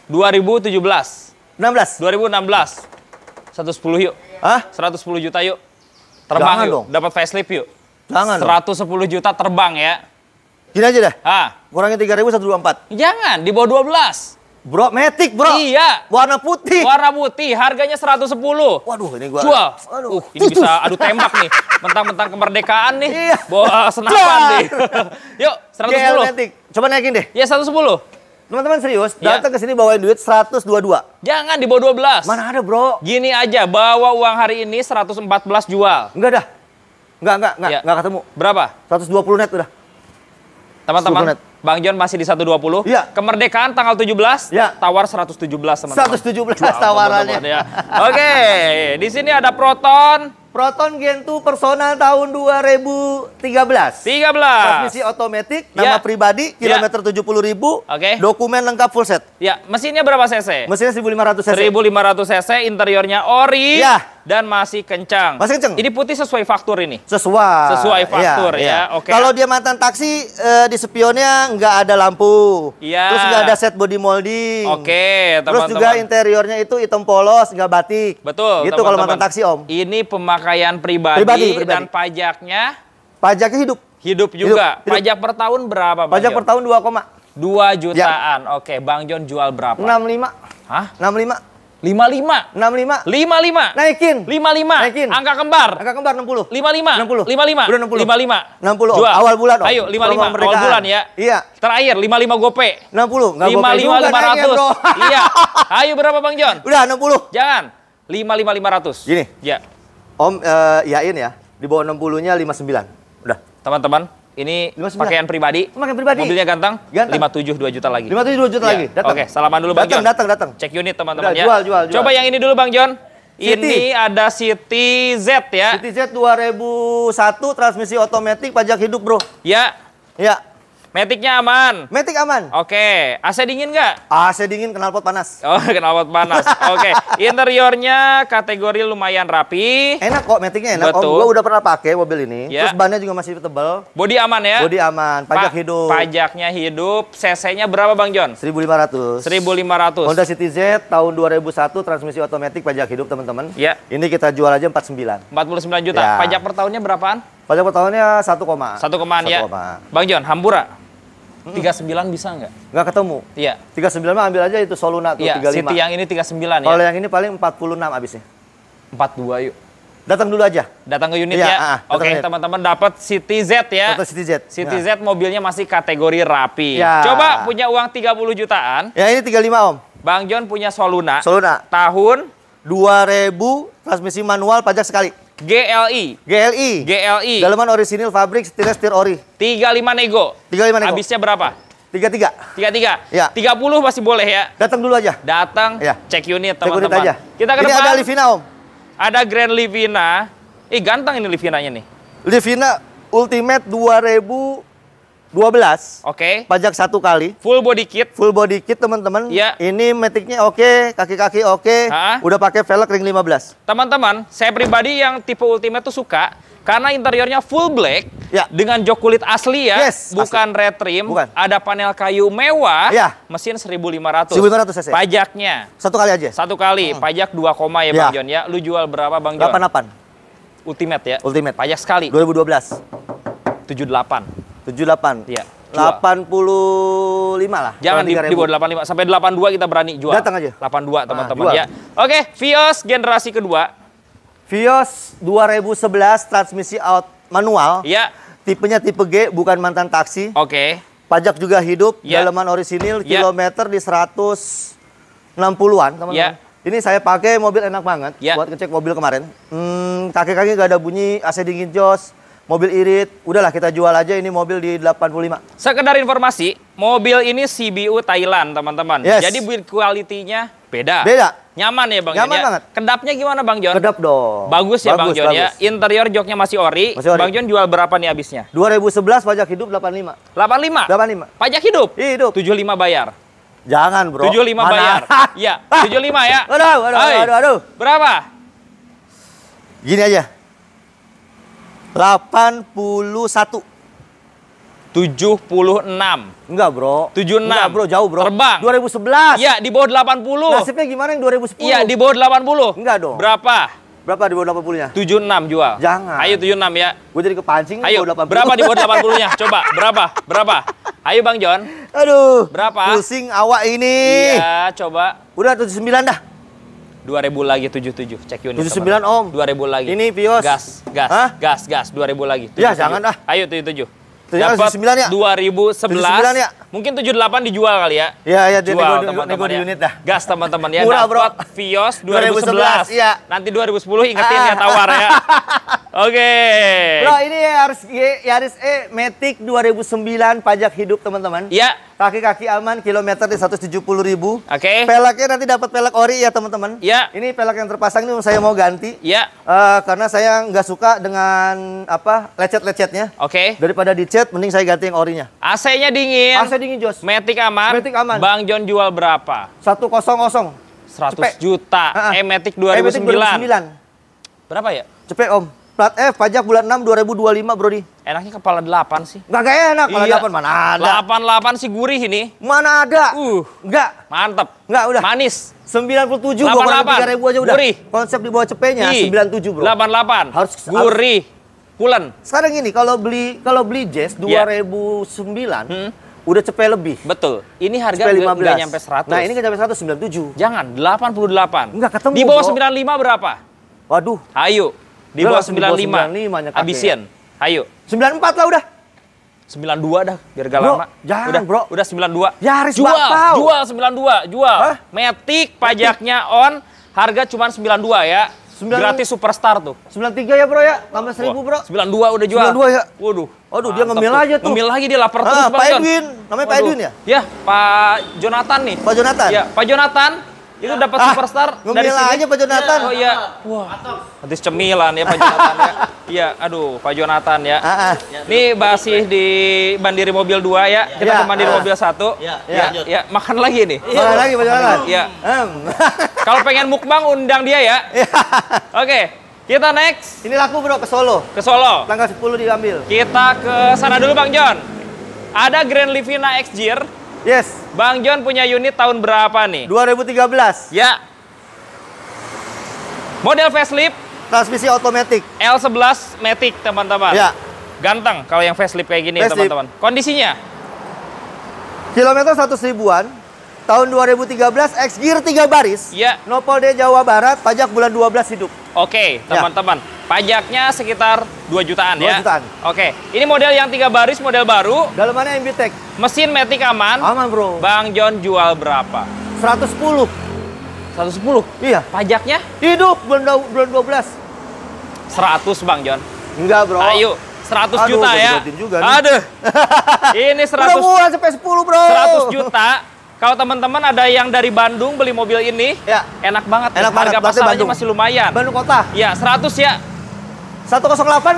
2017. 16. 2016. 110 yuk. Hah? 110 juta yuk. Terbang Jangan yuk. Dong. Dapat facelift yuk. Jangan 110 dong. juta terbang ya. Gini aja dah. Ah. Kurangnya 3124. Jangan, di bawah 12. Bro, metik bro. Iya. Warna putih. Warna putih, harganya 110. Waduh, ini gua. Jual. Waduh. Uh, ini bisa <laughs> adu tembak nih. Mentang-mentang kemerdekaan nih. Iya. Bawa eh, senapan nih. <laughs> Yuk, 110. Gel, Coba naikin deh. Ya, 110. Teman-teman serius, ya. datang ke sini bawain duit 122. Jangan dibawa 12. Mana ada, Bro? Gini aja, bawa uang hari ini 114 jual. Enggak dah. Enggak, enggak, enggak, ya. enggak ketemu. Berapa? 120 net udah. Teman-teman, Bang John masih di 120. ya Kemerdekaan tanggal 17, ya. tawar 117, teman-teman. 117 Jual, tawarannya. Ya. Oke, di sini ada Proton, Proton Gen 2 personal tahun 2013. 13. Transmisi otomatis, nama yeah. pribadi, ya. kilometer yeah. 70 ribu. Oke. Okay. Dokumen lengkap full set. Ya, mesinnya berapa cc? Mesinnya 1500 cc. 1500 cc, interiornya ori. Ya dan masih kencang. Masih kencang. Ini putih sesuai faktur ini. Sesuai. Sesuai iya, faktur ya. ya. ya. Oke. Okay. Kalau dia mantan taksi eh, di spionnya nggak ada lampu. Iya. Terus nggak ada set body molding. Oke, okay, Terus juga interiornya itu hitam polos, nggak batik. Betul. Itu kalau mantan taksi, Om. Ini pemakaian pribadi, pribadi, pribadi. dan pajaknya pajaknya hidup. Hidup juga. Hidup, hidup. Pajak per tahun berapa, Bang Pajak John? per tahun 2, 2 jutaan. Ya. Oke, Bang John jual berapa? 65. Hah? 65 lima lima enam lima lima lima naikin lima lima naikin angka kembar angka kembar enam puluh lima lima 60 55 60 55 udah lima enam puluh Dua. awal bulan ayo lima lima awal bulan ya iya terakhir lima 55 gope puluh lima lima lima ratus <laughs> iya ayo berapa Bang John udah enam puluh jangan lima lima lima ratus gini ya Om uh, yain ya di bawah enam 60-nya sembilan udah teman-teman ini 59. pakaian pribadi. Pakaian pribadi. Mobilnya ganteng. Ganteng. 57 2 juta lagi. 57 2 juta ya. lagi. Datang. Oke, salaman dulu Bang datang, John. Datang, datang, Cek unit teman temannya Jual, jual, jual. Coba yang ini dulu Bang John. City. Ini ada City Z ya. City Z 2001 transmisi otomatis pajak hidup, Bro. Ya. Ya. Metiknya aman. Metik aman. Oke, AC dingin nggak? AC dingin, knalpot panas. Oh, <laughs> knalpot panas. Oke, interiornya kategori lumayan rapi. Enak kok, metiknya enak. Oh, Betul. Oh, gua udah pernah pakai mobil ini. Ya. Terus bannya juga masih tebal. Bodi aman ya? Bodi aman, pajak pa hidup. Pajaknya hidup. CC-nya berapa Bang John? 1500. 1500. Honda City Z tahun 2001 transmisi otomatis pajak hidup, teman-teman. Ya. Ini kita jual aja 49. 49 juta. Ya. Pajak per tahunnya berapaan? Pajak per tahunnya 1, 1 koma ya. Koma. Bang John, Hambura. sembilan bisa nggak? Nggak ketemu. Iya. 39 mah ambil aja itu Soluna tuh iya, 35. Iya, yang ini tiga sembilan. ya. Kalau yang ini paling empat puluh 46 abisnya. dua yuk. Datang dulu aja. Datang ke unit iya, ya. uh, Oke, okay, teman-teman dapat City Z ya. Dapat City Z. City ya. Z mobilnya masih kategori rapi. Ya. Coba punya uang 30 jutaan. Ya ini 35 Om. Bang John punya Soluna. Soluna. Tahun 2000 transmisi manual pajak sekali. GLI. GLI. GLI. Daleman orisinil fabrik stainless steel ori. 35 nego. 35 nego. Habisnya berapa? 33. 33. Ya. 30 masih boleh ya. Datang dulu aja. Datang. Ya. Cek unit teman-teman. Cek unit aja. Kita ke Ini depan. ada Livina, Om. Ada Grand Livina. Ih, ganteng ini Livinanya nih. Livina Ultimate 2000 12. Oke. Okay. Pajak satu kali. Full body kit. Full body kit teman-teman. Iya. Ini metiknya oke, okay, kaki-kaki oke. Okay. Udah pakai velg ring 15. Teman-teman, saya pribadi yang tipe ultimate tuh suka karena interiornya full black ya. dengan jok kulit asli ya, yes, bukan asli. red trim, bukan. ada panel kayu mewah, ya. mesin 1500. 1500 cc. Pajaknya satu kali aja. Satu kali, hmm. pajak 2, ya, ya Bang Jon ya. Lu jual berapa Bang Jon? 88. Ultimate ya. Ultimate. Pajak sekali. 2012. 78. 78. Iya. 85 lah. Jangan di, di bawah 85 sampai 82 kita berani jual. Datang aja. 82 ah, teman-teman ah, ya. Oke, Vios generasi kedua. Vios 2011 transmisi out manual. Iya. Tipenya tipe G bukan mantan taksi. Oke. Pajak juga hidup, ya. dalaman orisinil, ya. kilometer di 160-an teman-teman. Ya. Ini saya pakai mobil enak banget ya. buat ngecek mobil kemarin. Hmm, kaki-kaki gak ada bunyi, AC dingin jos, mobil irit, udahlah kita jual aja ini mobil di 85. Sekedar informasi, mobil ini CBU Thailand, teman-teman. Yes. Jadi build quality-nya beda. Beda. Nyaman ya Bang Nyaman ya? banget. Kendapnya Kedapnya gimana Bang John? Kedap dong. Bagus ya bagus, Bang John ya. Interior joknya masih ori. masih ori. Bang John jual berapa nih abisnya? 2011 pajak hidup 85. 85? 85. Pajak hidup? Iya, hidup. 75 bayar. Jangan bro. 75 Mana? bayar. <laughs> Iya, 75 ya. Aduh, aduh, aduh, aduh. Berapa? Gini aja, 81. 76. Enggak, Bro. 76. Enggak, Bro, jauh, Bro. Terbang. 2011. Iya, di bawah 80. Nasibnya gimana yang 2010? Iya, di bawah 80. Enggak dong. Berapa? Berapa di bawah 80-nya? 76 jual. Jangan. Ayo 76 ya. Gue jadi kepancing Ayo, di bawah 80. Berapa di bawah 80-nya? <laughs> Coba, berapa? Berapa? Ayo Bang John. Aduh. Berapa? Pusing awak ini. Iya, coba. Udah 79 dah dua ribu lagi tujuh tujuh cek unit 79 teman. om ribu lagi ini Vios gas gas Hah? gas gas ribu lagi 77. ya jangan ah ayo tujuh tujuh 79 ya? 2011. 79 ya? Mungkin tujuh delapan dijual kali ya? Iya, iya. Jual teman-teman ya. unit dah. Gas teman-teman ya. Murah, bro. Dapat <laughs> dua ribu sebelas iya. Nanti dua ribu sepuluh ingetin ya, ah. ya tawar ya. <laughs> Oke. Okay. Bro, ini Yaris, Yaris E Matic sembilan pajak hidup teman-teman. Iya. Kaki-kaki aman, kilometer di 170 ribu. Oke. Okay. Pelaknya nanti dapat pelek ori ya teman-teman. Ya. Ini pelek yang terpasang ini saya mau ganti. Ya. Uh, karena saya nggak suka dengan apa lecet-lecetnya. Oke. Okay. Daripada dicet, mending saya ganti yang orinya. AC-nya dingin. AC dingin Jos. Matic aman. Matic aman. Bang John jual berapa? 100 100 Cepet. juta. Uh -uh. E Matic 2009. E 2009. Berapa ya? Cepet Om. Plat F pajak bulan 6 2025, bro di. Enaknya kepala 8 sih. Enggak kayak enak kepala iya. 8 mana ada. 88 sih gurih ini. Mana ada? Uh. Enggak. Mantep. Enggak udah. Manis. 97 88. gua kurang ribu aja udah. Gurih. Konsep di bawah cepenya I. 97, Bro. 88. Harus gurih. Pulen. Sekarang ini kalau beli kalau beli Jazz 2009 iya. yeah. hmm udah cepe lebih. Betul. Ini harga nggak nyampe 100. Nah, ini kan nggak nyampe 100, 97. Jangan, 88. Enggak ketemu. Di bawah bro. 95 berapa? Waduh. Ayo. Di bawah 95. 95 Abisian. Ayo. 94 lah udah. 92 dah biar gak bro, lama. Jangan, udah, Bro. Udah 92. Ya Yaris jual, bakpao. jual 92, jual. Hah? Matic pajaknya on, harga cuma 92 ya. 9... Gratis superstar tuh. 93 ya, Bro ya. Lama 1000, Bro. 92 udah jual. 92 ya. Waduh. Waduh, dia ngemil aja tuh. Ngemil lagi dia lapar ah, terus Pak Edwin. Namanya Pak Edwin ya? Ya, Pak Jonathan nih. Pak Jonathan. Ya, Pak Jonathan itu dapat ah, superstar dari sini. aja Pak Jonathan. Oh iya. Wah. Habis cemilan ya Pak Jonathan ya. Iya, aduh Pak Jonathan ya. Ah, ah. Nih masih di Bandiri Mobil 2 ya. Kita ya, ke Bandiri ah. Mobil 1. Ya, ya, ya, ya, makan lagi nih. Makan lagi Pak Jonathan. Iya. Um. <laughs> Kalau pengen mukbang undang dia ya. ya. Oke. Kita next. Ini laku bro ke Solo. Ke Solo. Tanggal 10 diambil. Kita ke sana dulu Bang John. Ada Grand Livina X Gear Yes. Bang John punya unit tahun berapa nih? 2013. Ya. Model facelift. Transmisi otomatik. L11 Matic, teman-teman. Ya. Ganteng kalau yang facelift kayak gini, teman-teman. Kondisinya? Kilometer 100 ribuan. Tahun 2013, X-Gear 3 baris. Ya. Nopol D Jawa Barat, pajak bulan 12 hidup. Oke, ya. teman-teman. Ya. Pajaknya sekitar 2 jutaan 2 ya? 2 jutaan. Oke, ini model yang tiga baris, model baru. Dalamannya MBTEC. Mesin metik aman? Aman bro. Bang John jual berapa? 110. 110? Iya. Pajaknya? Hidup, bulan, bulan 12. 100 Bang John. Enggak bro. Ayo, 100 Aduh, juta ya. Juga nih. Aduh. <laughs> ini 100. Udah murah sampai 10 bro. 100 juta. Kalau teman-teman ada yang dari Bandung beli mobil ini, ya. enak banget. Enak ya. banget. Harga pasarnya masih lumayan. Bandung kota. Ya, 100 ya. 108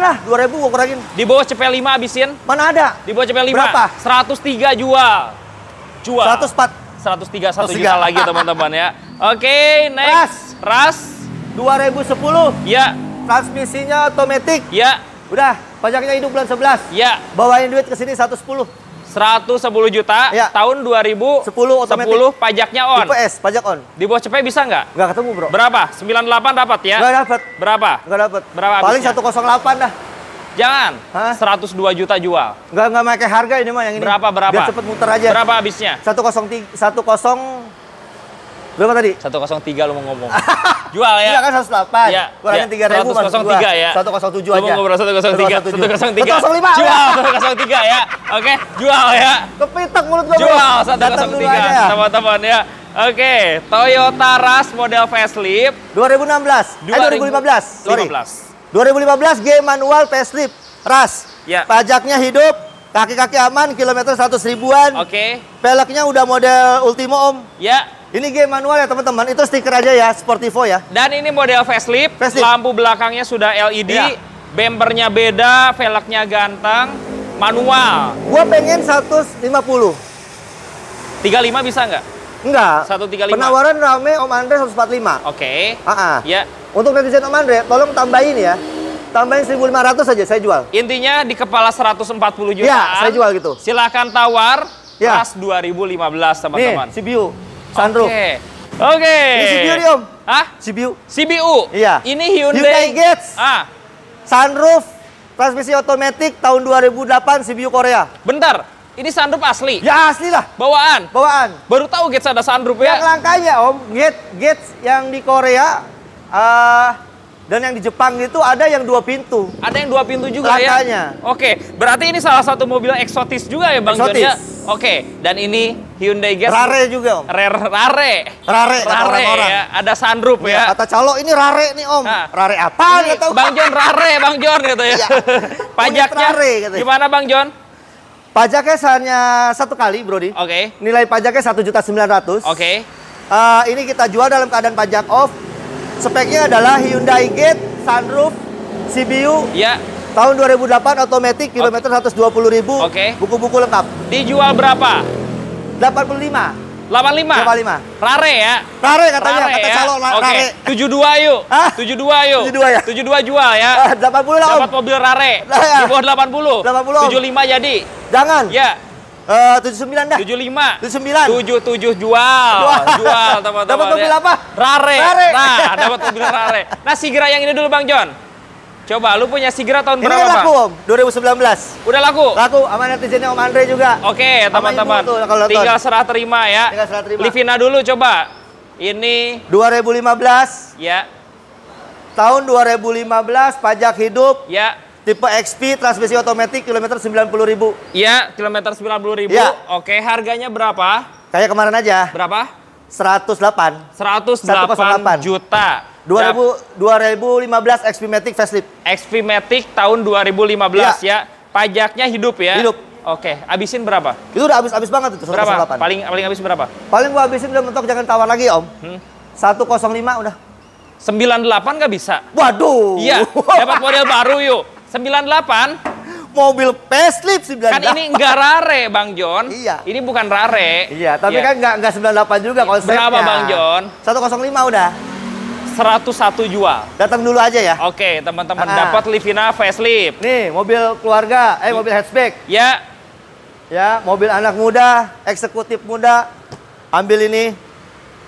lah, 2000 gue kurangin. Di bawah CP5 abisin. Mana ada? Di bawah CP5. Berapa? 103 jual. Jual. 104. 103, 1 103. juta lagi teman-teman ya. <laughs> Oke, okay, next. Ras. Ras. 2010. Ya. Transmisinya otomatis. Ya. Udah, pajaknya hidup bulan 11. Ya. Bawain duit ke sini 110. 110 juta ya. tahun 2010 10 pajaknya on. Tipe pajak on. Di bawah CP bisa nggak? Nggak ketemu, Bro. Berapa? 98 dapat ya? Nggak dapat. Berapa? Nggak dapat. Berapa? Paling abisnya? 108 dah. Jangan. Hah? 102 juta jual. Nggak nggak make harga ini mah yang ini. Berapa berapa? Biar cepet muter aja. Berapa habisnya? 103 10 Berapa tadi? 103 lu mau ngomong. <laughs> Jual ya. Iya kan 108. Iya. Kurangin iya. ya. 3000 masuk 103 ya. 107 aja. Gua ngobrol 103. 103. 105. Jual 103 ya. Oke, jual ya. Kepitek mulut gua. Jual 103. Teman-teman ya. Oke, Toyota Rush model facelift 2016. Eh 2015. Sorry. 2015 G manual facelift Rush. Ya. Pajaknya hidup, kaki-kaki aman, kilometer 100 ribuan. Oke. Okay. Peleknya udah model Ultimo Om. Ya. Ini game manual ya teman-teman, itu stiker aja ya, Sportivo ya. Dan ini model facelift, facelift. lampu belakangnya sudah LED, ya. bempernya beda, velgnya ganteng, manual. Gua pengen 150. 35 bisa nggak? Enggak. 135. Penawaran rame Om Andre 145. Oke. Okay. Uh -uh. Ya. Untuk netizen Om Andre, tolong tambahin ya. Tambahin 1.500 saja saya jual. Intinya di kepala 140 juta. Ya, saya jual gitu. Silahkan tawar, ya. pas 2015 teman-teman. Nih, CBU sunroof. Oke. Okay. Oke. Okay. Ini CBU nih Om. Hah? CBU. CBU. Iya. Ini Hyundai. Hyundai Gets. Ah. Sunroof, transmisi otomatis tahun 2008 CBU Korea. Bentar. Ini sunroof asli? Ya asli lah. Bawaan? Bawaan. Baru tahu Gets ada sunroof ya? Yang langkanya Om, Gets, Gets yang di Korea, uh, dan yang di Jepang itu ada yang dua pintu. Ada yang dua pintu juga Lakanya. ya? Oke, berarti ini salah satu mobil eksotis juga ya Bang ya? eksotis. ya? Oke, dan ini Hyundai Getz. Rare juga om. Rare, rare. Rare, rare orang -orang. ya. Ada sunroof ya. Iya, kata calo ini rare nih om. Nah, rare apa? Ini, tahu. Bang John rare, Bang John gitu ya. Iya. <laughs> Pajaknya rare, gitu. gimana Bang John? Pajaknya hanya satu kali, Brodi. Oke. Okay. Nilai pajaknya satu juta sembilan ratus. Oke. Eh, ini kita jual dalam keadaan pajak off Speknya adalah Hyundai Gate, sunroof, CBU. Ya. Tahun 2008 otomatis kilometer 120 ribu. Oke. Okay. Buku-buku lengkap. Dijual berapa? 85. 85. 85. Rare ya. Rare katanya, rare, kata ya? calo okay. rare. 72 yuk. Hah? 72 yuk. 72 ya. 72 jual ya. 80 ah, lah. Dapat mobil rare. Nah, ya. Di bawah 80. 80. 75 jadi. Jangan. Ya. Eh, tujuh sembilan dah. Tujuh lima. Tujuh sembilan. Tujuh tujuh jual. Jual, <laughs> teman-teman. Dapat mobil ya. apa? Rare. Rare. Nah, dapat mobil rare. Nah, Sigra yang ini dulu Bang John. Coba, lu punya Sigra tahun berapa, dua laku, Om. belas Udah laku? Laku, sama netizennya Om Andre juga. Oke, teman-teman. Tinggal serah terima ya. Tinggal serah terima. Livina dulu coba. Ini dua ribu lima belas Ya. Tahun dua ribu lima belas pajak hidup. Ya. Tipe XP transmisi otomatis kilometer puluh ribu. Iya, kilometer puluh ribu. Ya. Oke, harganya berapa? Kayak kemarin aja. Berapa? 108. 108, 108. juta. 2000, 2015 XP Matic facelift. XP Matic tahun 2015 ya. ya. Pajaknya hidup ya? Hidup. Oke, abisin berapa? Itu udah habis-habis banget itu 108. Berapa? Paling paling habis berapa? Paling gua habisin udah mentok jangan tawar lagi, Om. Hmm. 105 udah. 98 nggak bisa. Waduh. Iya, dapat model baru yuk. 98 mobil facelift 98. Kan ini enggak rare Bang John. Iya. Ini bukan rare. Iya, tapi iya. kan enggak enggak 98 juga konsepnya. Berapa Bang John? 105 udah. 101 jual. Datang dulu aja ya. Oke, teman-teman ah. dapat Livina facelift. Nih, mobil keluarga, eh mobil hatchback. Ya. Ya, mobil anak muda, eksekutif muda. Ambil ini.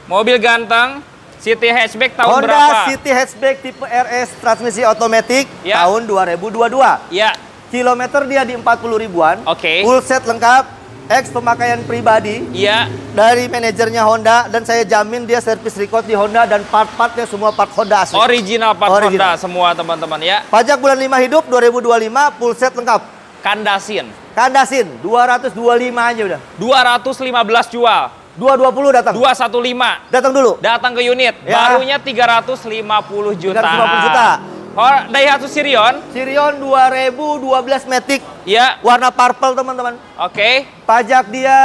Mobil ganteng. City Hatchback tahun Honda berapa? Honda City Hatchback tipe RS transmisi otomatis ya. tahun 2022. Ya. Kilometer dia di 40 ribuan. Oke. Okay. Full set lengkap, X pemakaian pribadi iya dari manajernya Honda dan saya jamin dia servis record di Honda dan part-partnya semua part Honda asli original part original. Honda semua teman-teman ya pajak bulan 5 hidup 2025 full set lengkap kandasin kandasin 225 aja udah 215 jual 220 datang. 215. Datang dulu. Datang ke unit. Ya. Barunya 350 juta. 350 juta. Oh, Daihatsu Sirion. Sirion 2012 Matic. Iya. Warna purple, teman-teman. Oke. Okay. Pajak dia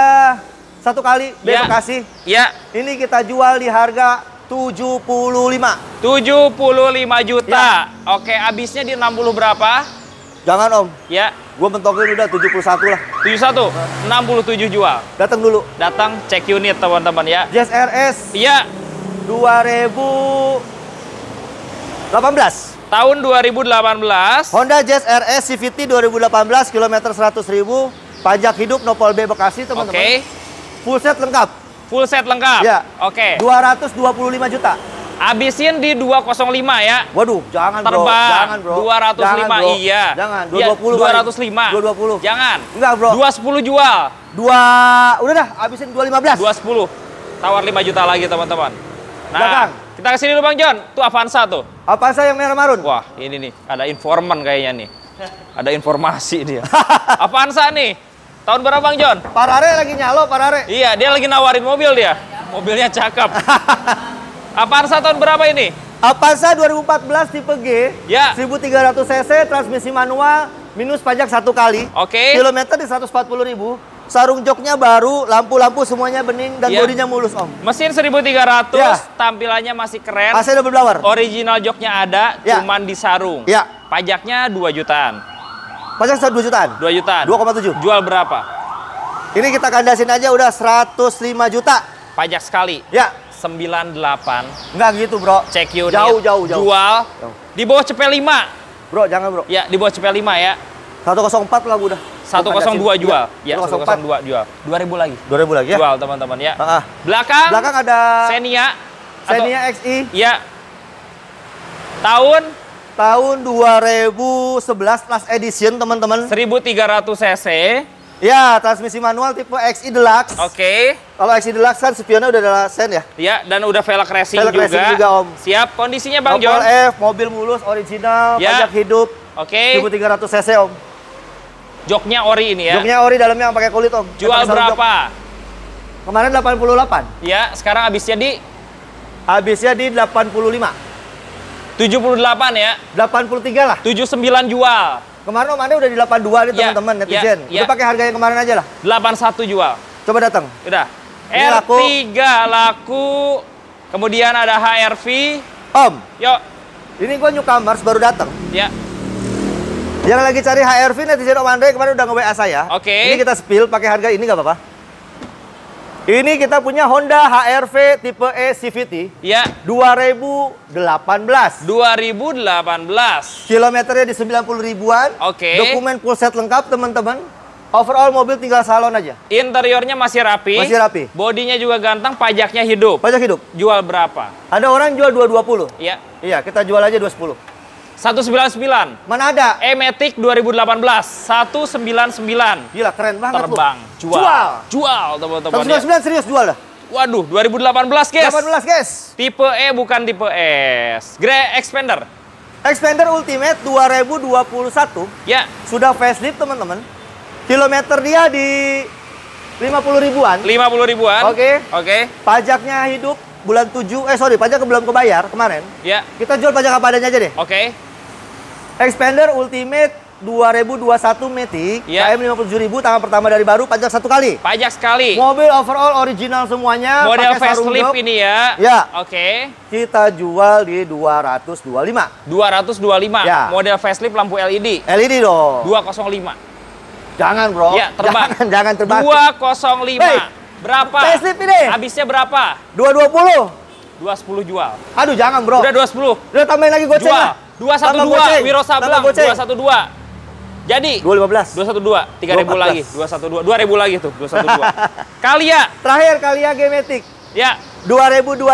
satu kali besok ya. kasih. Iya. Ini kita jual di harga 75. 75 juta. Ya. Oke, okay, habisnya di 60 berapa? Jangan, Om. Ya. Gue mentokin udah 71 lah. 71? puluh 67 jual. Datang dulu. Datang cek unit teman-teman ya. Jazz RS. Iya. 2018. Tahun 2018. Honda Jazz RS CVT 2018 kilometer 100 ribu. Pajak hidup Nopol B Bekasi teman-teman. Oke. Okay. Full set lengkap. Full set lengkap? Iya. Oke. Okay. 225 juta. Abisin di 205 ya. Waduh, jangan Terbang. bro. Jangan bro. 205 jangan, bro. iya. Jangan, 220 ya, 205. 220. Jangan. Enggak bro. 210 jual. 2, udah dah, abisin 215. 210. Tawar 5 juta lagi teman-teman. Nah, Belakang. kita kesini dulu Bang John. Tuh Avanza tuh. Avanza yang merah marun. Wah, ini nih. Ada informan kayaknya nih. Ada informasi dia. <laughs> Avanza nih. Tahun berapa Bang John? Parare lagi nyalo, Parare. Iya, dia lagi nawarin mobil dia. Mobilnya cakep. <laughs> Avanza tahun berapa ini? Avanza 2014 tipe G, ya. 1300 cc, transmisi manual, minus pajak satu kali. Oke. Okay. Kilometer di 140 ribu. Sarung joknya baru, lampu-lampu semuanya bening dan ya. bodinya mulus om. Mesin 1300, ya. tampilannya masih keren. Masih double blower. Original joknya ada, ya. cuman di sarung. Ya. Pajaknya 2 jutaan. Pajak 2 jutaan? 2 jutaan. 2,7. Jual berapa? Ini kita kandasin aja udah 105 juta. Pajak sekali? Ya sembilan delapan Enggak gitu, Bro. Cek unit. Jauh, jauh, jauh. Jual jauh. di bawah cp lima Bro, jangan, Bro. Ya, di bawah cp lima ya. 104 lah udah. 102 jual. Iya, ya, jual. Ya, 104. 102 jual. 2000 lagi. 2000 lagi ya. Jual, teman-teman ya. ah, ah. Belakang Belakang ada Xenia. Xenia atau... XI. Ya. Tahun tahun sebelas last edition, teman-teman. seribu tiga 1300 cc. Ya, transmisi manual tipe XI Deluxe. Oke. Okay. Kalau XI Deluxe kan spionnya udah ada sen ya? Iya, dan udah velg racing velg juga. Racing juga, Om. Siap, kondisinya Bang John? F, mobil mulus, original, ya. pajak hidup. Oke. Okay. 1300 cc, Om. Joknya ori ini ya? Joknya ori, dalamnya pakai kulit, Om. Jual berapa? Jok. Kemarin 88. Iya, sekarang habisnya di? Habisnya di 85. 78 ya? 83 lah. 79 jual. Kemarin Om omannya udah di 82 nih iya, teman-teman iya, netizen. Yeah. Udah pakai harga yang kemarin aja lah. 81 jual. Coba datang. Udah. Ini R3 laku. laku. Kemudian ada HRV. Om. Yuk. Ini gua Newcomers baru datang. Ya. Yang lagi cari HRV netizen Om Andre kemarin udah nge-WA saya. Oke. Okay. Ini kita spill pakai harga ini gak apa-apa? Ini kita punya Honda HRV tipe E CVT. Ya. 2018. 2018. Kilometernya di 90 ribuan. Oke. Okay. Dokumen full set lengkap, teman-teman. Overall mobil tinggal salon aja. Interiornya masih rapi. Masih rapi. Bodinya juga ganteng, pajaknya hidup. Pajak hidup. Jual berapa? Ada orang jual 220. Iya. Iya, kita jual aja 210. 199. Mana ada? Emetic 2018 199. Gila keren banget Terbang. Lu. Jual. Jual, jual teman-teman. 199 ya. serius jual dah. Waduh, 2018 guys. 2018 guys. Tipe E bukan tipe S. Grey Expander. Expander Ultimate 2021. Ya. Sudah facelift teman-teman. Kilometer dia di 50 ribuan. 50 ribuan. Oke. Okay. Oke. Okay. Pajaknya hidup bulan 7. Eh sorry, pajak belum kebayar kemarin. Ya. Kita jual pajak apa adanya aja deh. Oke. Okay. Expander Ultimate 2021 Matic, yeah. KM 57000 tangan pertama dari baru, pajak satu kali. Pajak sekali. Mobil overall original semuanya. Model facelift ini ya. Ya. Oke. Okay. Kita jual di 225. 225. Ya. Model facelift lampu LED. LED dong. 205. Jangan, Bro. Ya, terbang. Jangan, jangan terbang. 205. Hey, berapa? Facelift ini. Habisnya berapa? 220. 210 jual. Aduh, jangan, Bro. Udah 210. Udah tambahin lagi goceng. Jual dua satu dua Wiro Sableng dua satu dua jadi dua lima belas dua satu dua tiga ribu lagi dua satu dua dua ribu lagi tuh dua satu dua <laughs> kalia terakhir kalia gemetik Ya. 2022.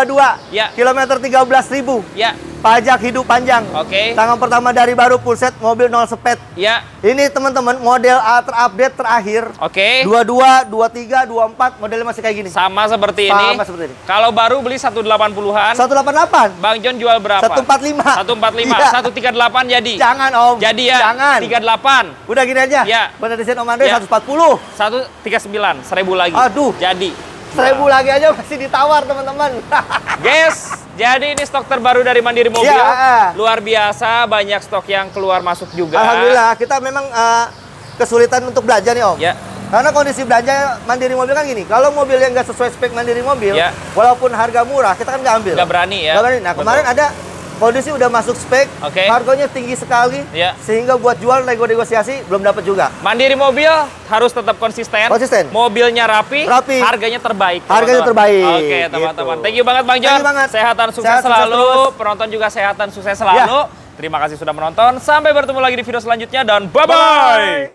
Ya. Kilometer 13.000. Ya. Pajak hidup panjang. Oke. Okay. Tangan pertama dari baru pulset mobil nol sepet. Ya. Ini teman-teman model terupdate terakhir. Oke. Okay. 22, 23, 24 modelnya masih kayak gini. Sama seperti Sama ini. Sama seperti ini. Kalau baru beli 180-an. 188. Bang John jual berapa? 145. 145. Ya. 138 jadi. Jangan Om. Jadi ya. Jangan. 38. Udah gini aja. Ya. Benar desain Om Andre ya. 140. 139, 1000 lagi. Aduh. Jadi seribu lagi aja masih ditawar teman-teman. <laughs> Guys, jadi ini stok terbaru dari Mandiri Mobil. Ya. Luar biasa, banyak stok yang keluar masuk juga. Alhamdulillah, kita memang uh, kesulitan untuk belanja nih Om. Ya. Karena kondisi belanja Mandiri Mobil kan gini, kalau mobil yang nggak sesuai spek Mandiri Mobil, ya. walaupun harga murah, kita kan nggak ambil. Nggak berani ya. Nggak berani. Nah Betul. kemarin ada kondisi udah masuk spek, okay. harganya tinggi sekali, yeah. sehingga buat jual nego-negosiasi belum dapat juga. Mandiri mobil harus tetap konsisten. Konsisten. Mobilnya rapi, rapi. harganya terbaik. Teman -teman. Harganya terbaik. Oke, okay, teman-teman. Gitu. Thank you banget Bang John. Banget. Sehatan sukses selalu, sukses penonton juga sehatan sukses selalu. Yeah. Terima kasih sudah menonton. Sampai bertemu lagi di video selanjutnya dan bye-bye.